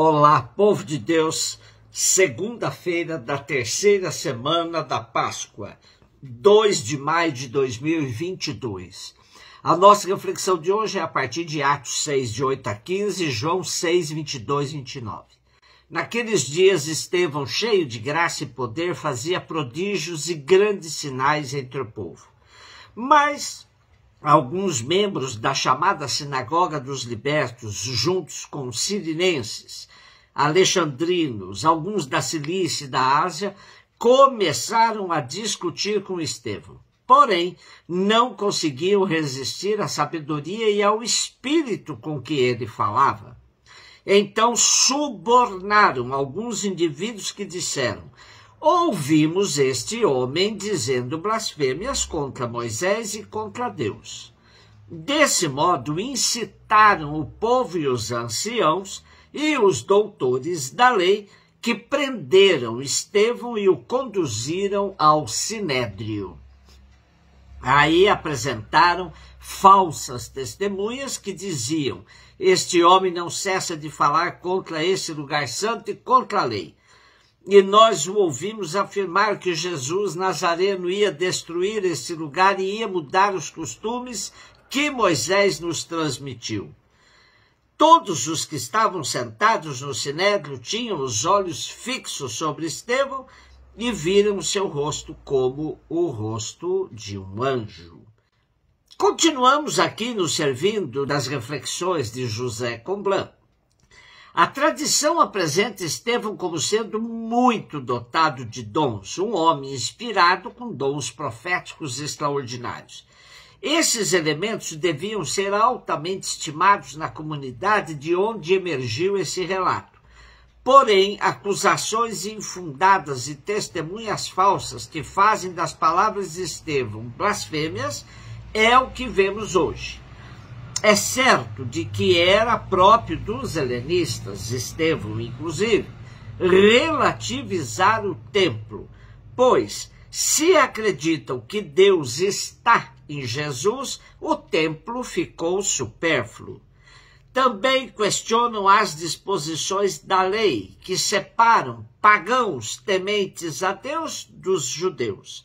Olá, povo de Deus, segunda-feira da terceira semana da Páscoa, 2 de maio de 2022. A nossa reflexão de hoje é a partir de Atos 6, de 8 a 15, João 6, 22 e 29. Naqueles dias, Estevão, cheio de graça e poder, fazia prodígios e grandes sinais entre o povo. Mas alguns membros da chamada Sinagoga dos Libertos, juntos com sirinenses, alexandrinos, alguns da Cilícia e da Ásia, começaram a discutir com Estevão. Porém, não conseguiam resistir à sabedoria e ao espírito com que ele falava. Então subornaram alguns indivíduos que disseram: Ouvimos este homem dizendo blasfêmias contra Moisés e contra Deus. Desse modo, incitaram o povo e os anciãos e os doutores da lei que prenderam Estevão e o conduziram ao sinédrio. Aí apresentaram falsas testemunhas que diziam: Este homem não cessa de falar contra esse lugar santo e contra a lei e nós o ouvimos afirmar que Jesus Nazareno ia destruir esse lugar e ia mudar os costumes que Moisés nos transmitiu. Todos os que estavam sentados no sinédrio tinham os olhos fixos sobre Estevão e viram seu rosto como o rosto de um anjo. Continuamos aqui nos servindo das reflexões de José Comblan. A tradição apresenta Estevão como sendo muito dotado de dons, um homem inspirado com dons proféticos extraordinários. Esses elementos deviam ser altamente estimados na comunidade de onde emergiu esse relato. Porém, acusações infundadas e testemunhas falsas que fazem das palavras de Estevão blasfêmias é o que vemos hoje. É certo de que era próprio dos helenistas, Estevão inclusive, relativizar o templo, pois se acreditam que Deus está em Jesus, o templo ficou supérfluo. Também questionam as disposições da lei que separam pagãos tementes a Deus dos judeus.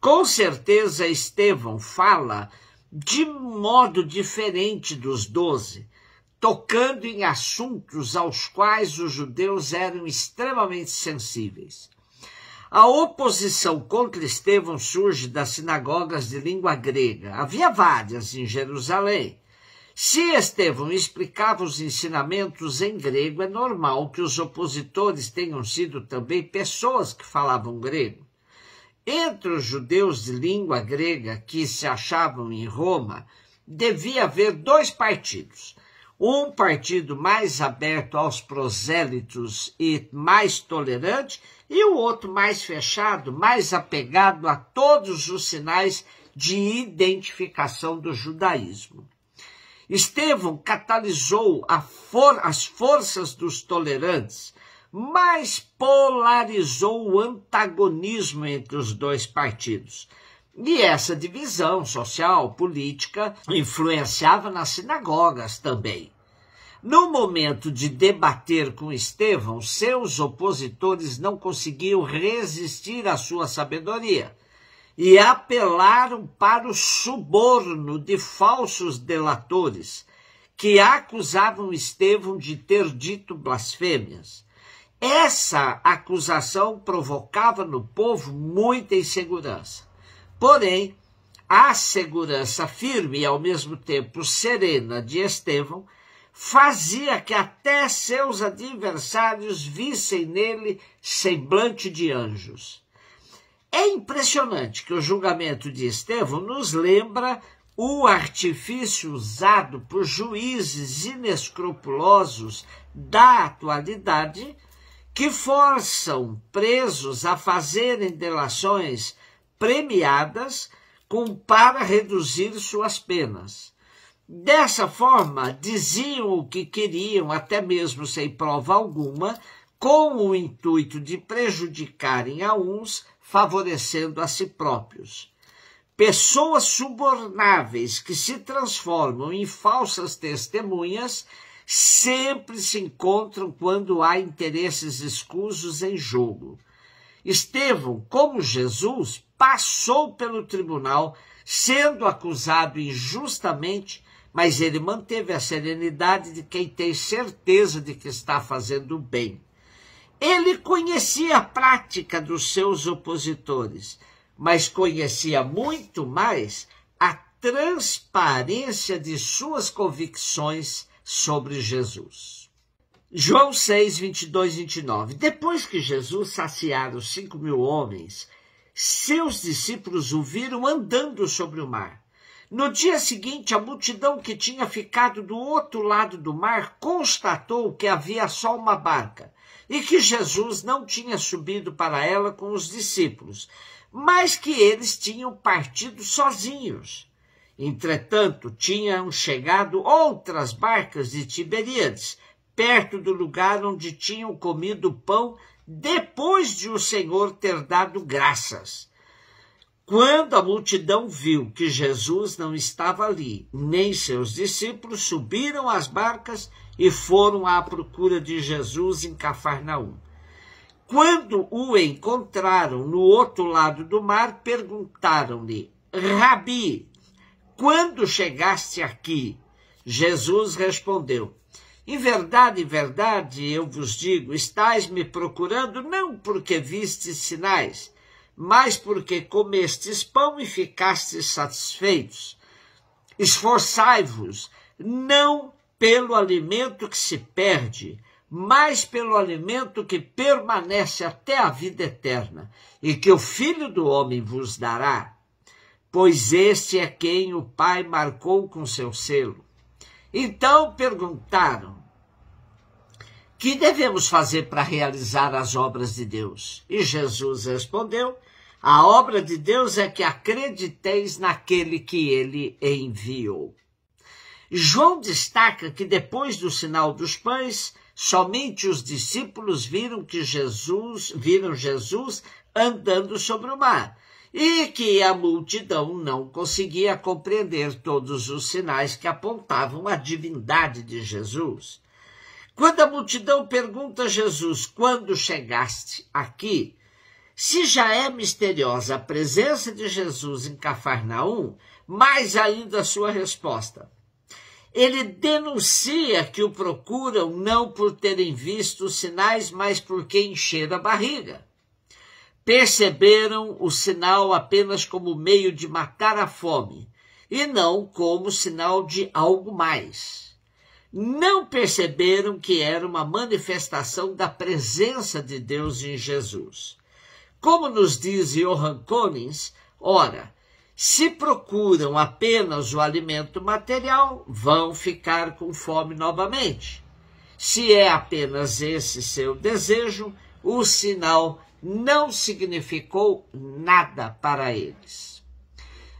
Com certeza, Estevão fala de modo diferente dos doze, tocando em assuntos aos quais os judeus eram extremamente sensíveis. A oposição contra Estevão surge das sinagogas de língua grega. Havia várias em Jerusalém. Se Estevão explicava os ensinamentos em grego, é normal que os opositores tenham sido também pessoas que falavam grego. Entre os judeus de língua grega que se achavam em Roma, devia haver dois partidos. Um partido mais aberto aos prosélitos e mais tolerante, e o outro mais fechado, mais apegado a todos os sinais de identificação do judaísmo. Estevão catalisou for as forças dos tolerantes, mas polarizou o antagonismo entre os dois partidos. E essa divisão social, política, influenciava nas sinagogas também. No momento de debater com Estevão, seus opositores não conseguiam resistir à sua sabedoria e apelaram para o suborno de falsos delatores que acusavam Estevão de ter dito blasfêmias. Essa acusação provocava no povo muita insegurança. Porém, a segurança firme e ao mesmo tempo serena de Estevão fazia que até seus adversários vissem nele semblante de anjos. É impressionante que o julgamento de Estevão nos lembra o artifício usado por juízes inescrupulosos da atualidade que forçam presos a fazerem delações premiadas com para reduzir suas penas. Dessa forma, diziam o que queriam, até mesmo sem prova alguma, com o intuito de prejudicarem a uns, favorecendo a si próprios. Pessoas subornáveis que se transformam em falsas testemunhas sempre se encontram quando há interesses escusos em jogo. Estevão, como Jesus, passou pelo tribunal, sendo acusado injustamente, mas ele manteve a serenidade de quem tem certeza de que está fazendo bem. Ele conhecia a prática dos seus opositores, mas conhecia muito mais a transparência de suas convicções sobre Jesus. João 6, 22 29. Depois que Jesus saciara os cinco mil homens, seus discípulos o viram andando sobre o mar. No dia seguinte, a multidão que tinha ficado do outro lado do mar constatou que havia só uma barca e que Jesus não tinha subido para ela com os discípulos, mas que eles tinham partido sozinhos. Entretanto, tinham chegado outras barcas de Tiberíades, perto do lugar onde tinham comido pão depois de o Senhor ter dado graças. Quando a multidão viu que Jesus não estava ali, nem seus discípulos subiram às barcas e foram à procura de Jesus em Cafarnaum. Quando o encontraram no outro lado do mar, perguntaram-lhe: Rabi, quando chegaste aqui? Jesus respondeu: Em verdade, em verdade, eu vos digo: estáis me procurando não porque vistes sinais, mas porque comestes pão e ficastes satisfeitos. Esforçai-vos, não pelo alimento que se perde, mas pelo alimento que permanece até a vida eterna, e que o Filho do Homem vos dará pois este é quem o Pai marcou com seu selo. Então perguntaram: Que devemos fazer para realizar as obras de Deus? E Jesus respondeu: A obra de Deus é que acrediteis naquele que ele enviou. João destaca que depois do sinal dos pães, somente os discípulos viram que Jesus, viram Jesus andando sobre o mar e que a multidão não conseguia compreender todos os sinais que apontavam a divindade de Jesus. Quando a multidão pergunta a Jesus quando chegaste aqui, se já é misteriosa a presença de Jesus em Cafarnaum, mais ainda a sua resposta. Ele denuncia que o procuram não por terem visto os sinais, mas porque encheram a barriga. Perceberam o sinal apenas como meio de matar a fome e não como sinal de algo mais. Não perceberam que era uma manifestação da presença de Deus em Jesus. Como nos diz Johan Collins, ora, se procuram apenas o alimento material, vão ficar com fome novamente. Se é apenas esse seu desejo, o sinal não significou nada para eles.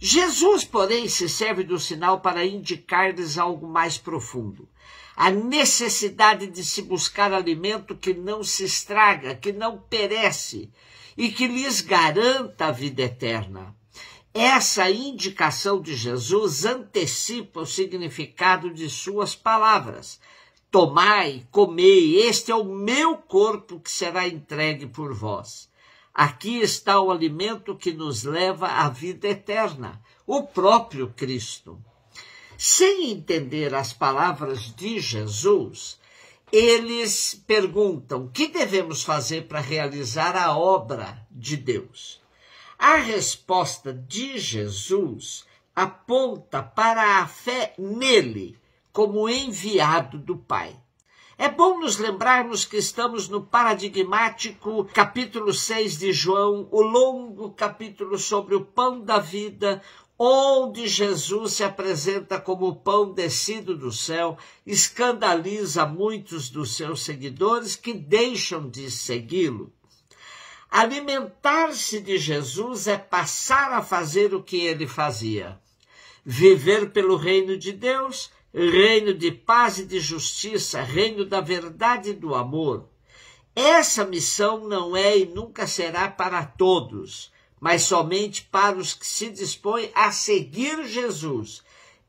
Jesus, porém, se serve do sinal para indicar-lhes algo mais profundo. A necessidade de se buscar alimento que não se estraga, que não perece e que lhes garanta a vida eterna. Essa indicação de Jesus antecipa o significado de suas palavras Tomai, comei, este é o meu corpo que será entregue por vós. Aqui está o alimento que nos leva à vida eterna, o próprio Cristo. Sem entender as palavras de Jesus, eles perguntam: o que devemos fazer para realizar a obra de Deus? A resposta de Jesus aponta para a fé nele como enviado do Pai. É bom nos lembrarmos que estamos no paradigmático capítulo 6 de João, o longo capítulo sobre o pão da vida, onde Jesus se apresenta como o pão descido do céu, escandaliza muitos dos seus seguidores que deixam de segui-lo. Alimentar-se de Jesus é passar a fazer o que ele fazia. Viver pelo reino de Deus reino de paz e de justiça, reino da verdade e do amor. Essa missão não é e nunca será para todos, mas somente para os que se dispõem a seguir Jesus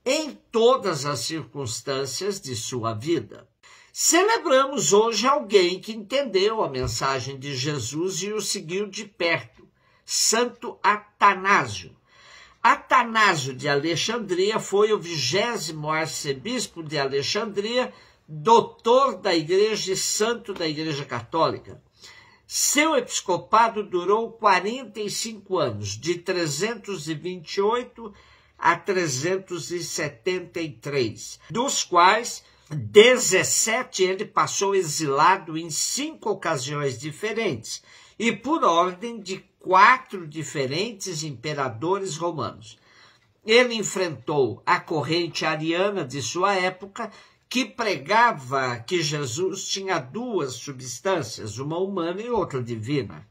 em todas as circunstâncias de sua vida. Celebramos hoje alguém que entendeu a mensagem de Jesus e o seguiu de perto, Santo Atanásio. Atanásio de Alexandria foi o vigésimo arcebispo de Alexandria, doutor da Igreja e santo da Igreja Católica. Seu episcopado durou 45 anos, de 328 a 373, dos quais 17 ele passou exilado em cinco ocasiões diferentes, e por ordem de quatro diferentes imperadores romanos. Ele enfrentou a corrente ariana de sua época, que pregava que Jesus tinha duas substâncias, uma humana e outra divina.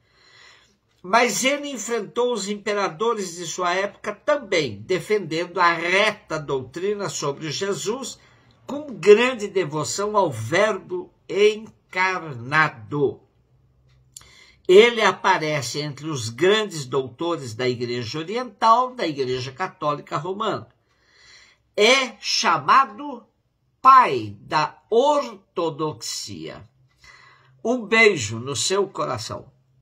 Mas ele enfrentou os imperadores de sua época também, defendendo a reta doutrina sobre Jesus, com grande devoção ao Verbo encarnado. Ele aparece entre os grandes doutores da Igreja Oriental, da Igreja Católica Romana. É chamado pai da ortodoxia. Um beijo no seu coração.